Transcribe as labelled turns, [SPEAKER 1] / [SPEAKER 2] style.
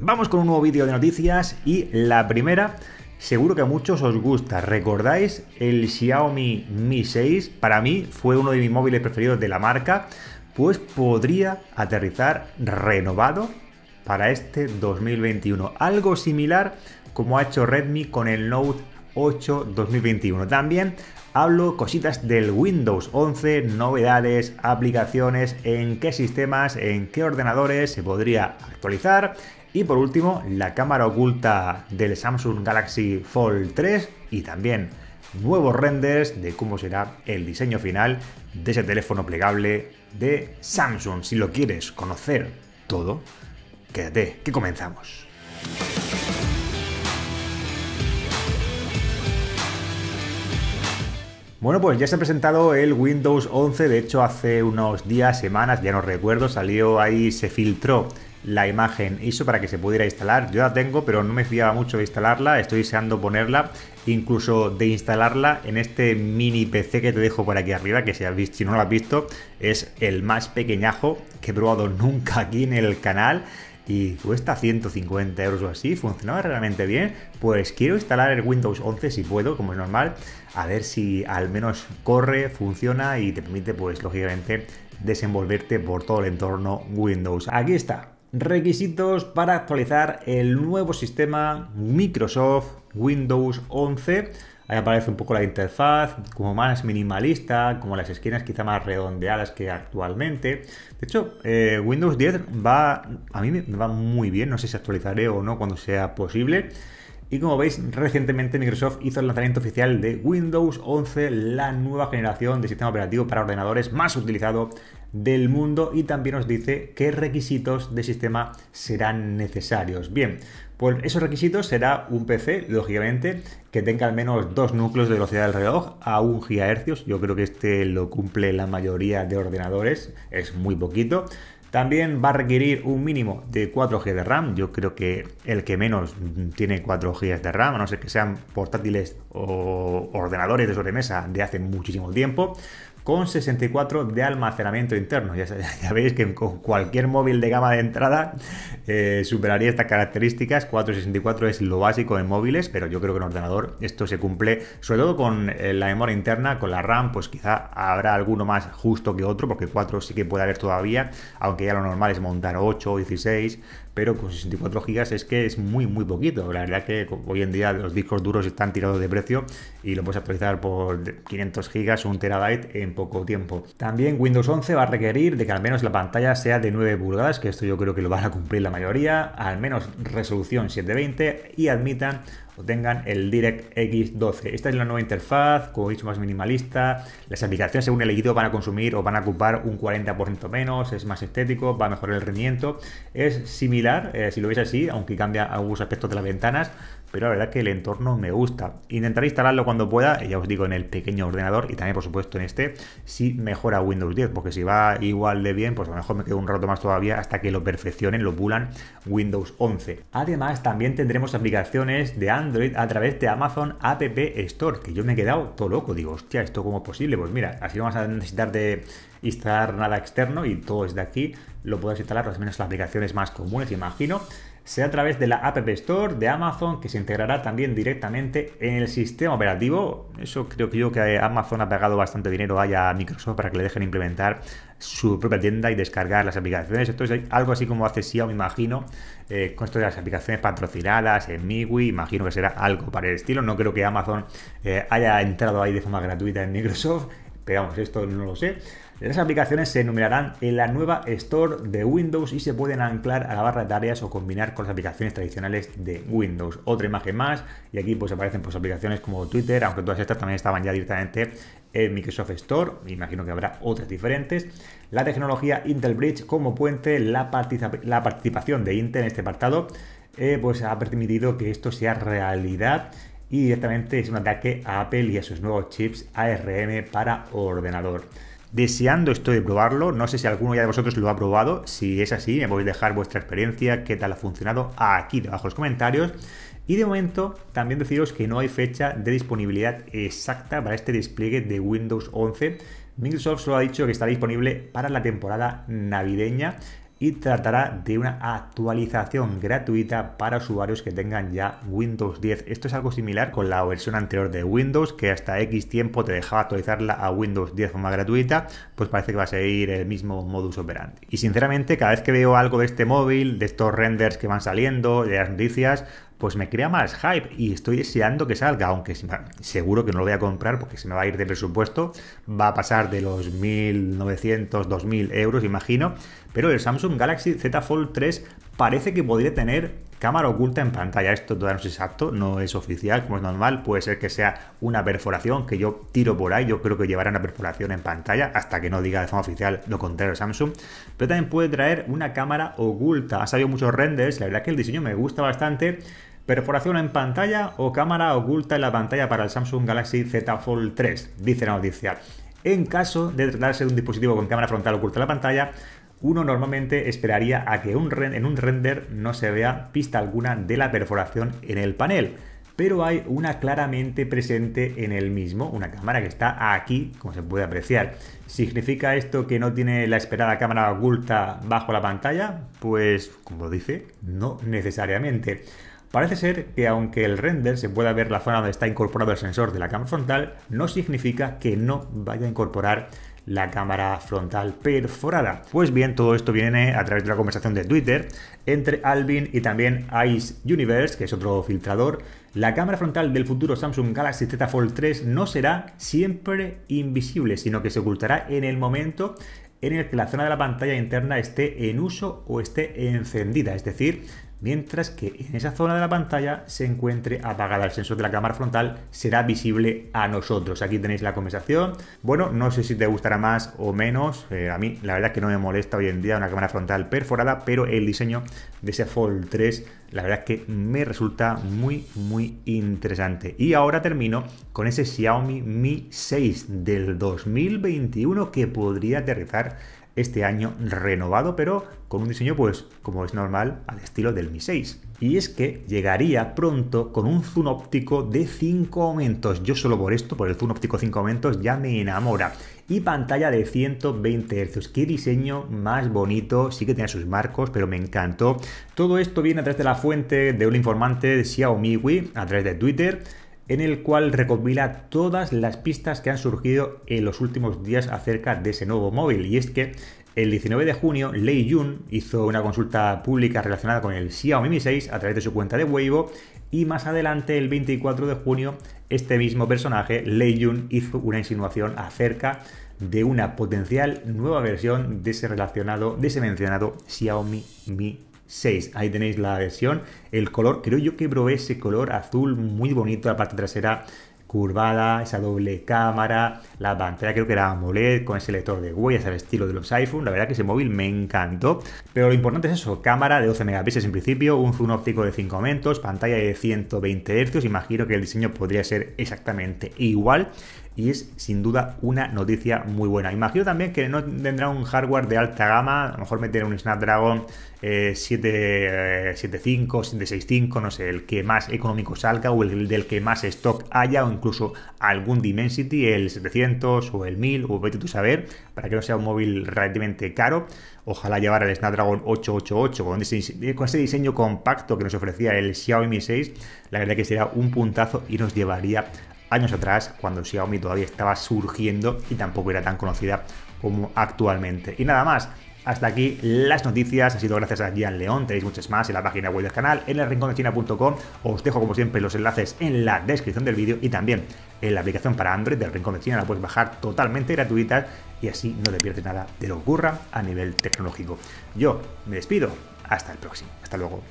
[SPEAKER 1] Vamos con un nuevo vídeo de noticias y la primera, seguro que a muchos os gusta. ¿Recordáis el Xiaomi Mi 6? Para mí fue uno de mis móviles preferidos de la marca, pues podría aterrizar renovado para este 2021. Algo similar como ha hecho Redmi con el Note 8 2021. También hablo cositas del Windows 11, novedades, aplicaciones, en qué sistemas, en qué ordenadores se podría actualizar y por último, la cámara oculta del Samsung Galaxy Fold 3 y también nuevos renders de cómo será el diseño final de ese teléfono plegable de Samsung. Si lo quieres conocer todo, quédate, que comenzamos. Bueno, pues ya se ha presentado el Windows 11, de hecho hace unos días, semanas, ya no recuerdo, salió ahí, se filtró la imagen ISO para que se pudiera instalar. Yo la tengo, pero no me fiaba mucho de instalarla, estoy deseando ponerla, incluso de instalarla en este mini PC que te dejo por aquí arriba, que si, has visto, si no lo has visto, es el más pequeñajo que he probado nunca aquí en el canal y cuesta 150 euros o así, funcionaba realmente bien, pues quiero instalar el Windows 11 si puedo, como es normal, a ver si al menos corre, funciona y te permite, pues lógicamente, desenvolverte por todo el entorno Windows. Aquí está. Requisitos para actualizar el nuevo sistema Microsoft Windows 11. Ahí aparece un poco la interfaz, como más minimalista, como las esquinas quizá más redondeadas que actualmente. De hecho, eh, Windows 10 va, a mí me va muy bien, no sé si actualizaré o no cuando sea posible. Y como veis, recientemente Microsoft hizo el lanzamiento oficial de Windows 11, la nueva generación de sistema operativo para ordenadores más utilizado del mundo y también nos dice qué requisitos de sistema serán necesarios. Bien, pues esos requisitos será un PC, lógicamente, que tenga al menos dos núcleos de velocidad del reloj a 1 GHz. Yo creo que este lo cumple la mayoría de ordenadores, es muy poquito. También va a requerir un mínimo de 4 GB de RAM. Yo creo que el que menos tiene 4 GB de RAM, a no ser que sean portátiles o ordenadores de sobremesa de hace muchísimo tiempo con 64 de almacenamiento interno. Ya, veis que con cualquier móvil de gama de entrada eh, superaría estas características. 464 es lo básico en móviles, pero yo creo que en ordenador esto se cumple, sobre todo con eh, la memoria interna, con la RAM, pues quizá habrá alguno más justo que otro, porque 4 sí que puede haber todavía, aunque ya lo normal es montar 8 o 16, pero con 64 gigas es que es muy muy poquito la verdad que hoy en día los discos duros están tirados de precio y lo puedes actualizar por 500 gigas o un terabyte poco tiempo. También Windows 11 va a requerir de que al menos la pantalla sea de 9 pulgadas, que esto yo creo que lo van a cumplir la mayoría, al menos resolución 720 y admitan tengan el direct x 12. Esta es la nueva interfaz, como he dicho, más minimalista. Las aplicaciones, según el leído, van a consumir o van a ocupar un 40% menos, es más estético, va a mejorar el rendimiento. Es similar, eh, si lo veis así, aunque cambia algunos aspectos de las ventanas, pero la verdad que el entorno me gusta. Intentaré instalarlo cuando pueda, ya os digo, en el pequeño ordenador y también, por supuesto, en este, si mejora Windows 10, porque si va igual de bien, pues a lo mejor me quedo un rato más todavía hasta que lo perfeccionen, lo pulan Windows 11. Además, también tendremos aplicaciones de Android a través de Amazon App Store, que yo me he quedado todo loco, digo, hostia, ¿esto cómo es posible? Pues mira, así no vas a necesitar de instalar nada externo y todo es de aquí lo puedes instalar, al menos las aplicaciones más comunes, imagino sea a través de la App Store de Amazon que se integrará también directamente en el sistema operativo. Eso creo que yo que eh, Amazon ha pagado bastante dinero a Microsoft para que le dejen implementar su propia tienda y descargar las aplicaciones. Entonces, algo así como hace Xiaomi, me imagino, eh, con esto de las aplicaciones patrocinadas en MIUI, imagino que será algo para el estilo. No creo que Amazon eh, haya entrado ahí de forma gratuita en Microsoft Veamos, esto no lo sé. Las aplicaciones se enumerarán en la nueva Store de Windows y se pueden anclar a la barra de tareas o combinar con las aplicaciones tradicionales de Windows. Otra imagen más, y aquí pues aparecen pues, aplicaciones como Twitter, aunque todas estas también estaban ya directamente en Microsoft Store, imagino que habrá otras diferentes. La tecnología Intel Bridge como puente, la, la participación de Intel en este apartado, eh, pues ha permitido que esto sea realidad y directamente es un ataque a Apple y a sus nuevos chips ARM para ordenador. Deseando estoy de probarlo, no sé si alguno ya de vosotros lo ha probado, si es así me podéis dejar vuestra experiencia, qué tal ha funcionado aquí debajo los comentarios. Y de momento también deciros que no hay fecha de disponibilidad exacta para este despliegue de Windows 11. Microsoft solo ha dicho que estará disponible para la temporada navideña y tratará de una actualización gratuita para usuarios que tengan ya Windows 10. Esto es algo similar con la versión anterior de Windows, que hasta X tiempo te dejaba actualizarla a Windows 10 de forma gratuita, pues parece que va a seguir el mismo modus operandi. Y sinceramente, cada vez que veo algo de este móvil, de estos renders que van saliendo, de las noticias, pues me crea más hype y estoy deseando que salga, aunque seguro que no lo voy a comprar porque se me va a ir de presupuesto, va a pasar de los 1.900, 2.000 euros, imagino, pero el Samsung Galaxy Z Fold 3 parece que podría tener cámara oculta en pantalla, esto todavía no es exacto, no es oficial, como es normal, puede ser que sea una perforación que yo tiro por ahí, yo creo que llevará una perforación en pantalla hasta que no diga de forma oficial lo contrario Samsung, pero también puede traer una cámara oculta, ha salido muchos renders, la verdad es que el diseño me gusta bastante, Perforación en pantalla o cámara oculta en la pantalla para el Samsung Galaxy Z Fold 3, dice la noticia. En caso de tratarse de un dispositivo con cámara frontal oculta en la pantalla, uno normalmente esperaría a que un en un render no se vea pista alguna de la perforación en el panel, pero hay una claramente presente en el mismo, una cámara que está aquí, como se puede apreciar. ¿Significa esto que no tiene la esperada cámara oculta bajo la pantalla? Pues, como dice, no necesariamente. Parece ser que aunque el render se pueda ver la zona donde está incorporado el sensor de la cámara frontal, no significa que no vaya a incorporar la cámara frontal perforada. Pues bien, todo esto viene a través de la conversación de Twitter entre Alvin y también Ice Universe, que es otro filtrador. La cámara frontal del futuro Samsung Galaxy Z Fold 3 no será siempre invisible, sino que se ocultará en el momento en el que la zona de la pantalla interna esté en uso o esté encendida, es decir, mientras que en esa zona de la pantalla se encuentre apagada. El sensor de la cámara frontal será visible a nosotros. Aquí tenéis la conversación. Bueno, no sé si te gustará más o menos. Eh, a mí la verdad es que no me molesta hoy en día una cámara frontal perforada, pero el diseño de ese Fold 3 la verdad es que me resulta muy, muy interesante. Y ahora termino con ese Xiaomi Mi 6 del 2021 que podría aterrizar este año renovado, pero con un diseño, pues, como es normal, al estilo del Mi 6. Y es que llegaría pronto con un zoom óptico de 5 aumentos. Yo solo por esto, por el zoom óptico 5 aumentos, ya me enamora. Y pantalla de 120 Hz. Qué diseño más bonito. Sí que tiene sus marcos, pero me encantó. Todo esto viene a través de la fuente de un informante de Xiaomi, a través de Twitter en el cual recopila todas las pistas que han surgido en los últimos días acerca de ese nuevo móvil. Y es que el 19 de junio, Lei Yun hizo una consulta pública relacionada con el Xiaomi Mi 6 a través de su cuenta de Weibo y más adelante, el 24 de junio, este mismo personaje, Lei Yun, hizo una insinuación acerca de una potencial nueva versión de ese relacionado, de ese mencionado Xiaomi Mi 6. Ahí tenéis la versión, El color, creo yo que probé ese color azul muy bonito. La parte trasera curvada, esa doble cámara, la pantalla creo que era AMOLED con ese lector de huellas al estilo de los iPhone, la verdad que ese móvil me encantó, pero lo importante es eso, cámara de 12 megapíxeles en principio, un zoom óptico de 5 aumentos, pantalla de 120 Hz, imagino que el diseño podría ser exactamente igual y es sin duda una noticia muy buena. Imagino también que no tendrá un hardware de alta gama, a lo mejor meter un Snapdragon 775, 7, 75, 765, no sé, el que más económico salga o el del que más stock haya o incluso algún Dimensity, el 700 o el 1000 o vete tú saber, para que no sea un móvil relativamente caro. Ojalá llevar el Snapdragon 888 con ese, eh, con ese diseño compacto que nos ofrecía el Xiaomi 6, la verdad que sería un puntazo y nos llevaría años atrás, cuando Xiaomi todavía estaba surgiendo y tampoco era tan conocida como actualmente. Y nada más. Hasta aquí las noticias, ha sido gracias a Gian León, tenéis muchas más en la página web del canal, en el Rincón de China.com. os dejo como siempre los enlaces en la descripción del vídeo y también en la aplicación para Android del Rincón de China, la puedes bajar totalmente gratuita y así no te pierdes nada de lo que ocurra a nivel tecnológico. Yo me despido, hasta el próximo, hasta luego.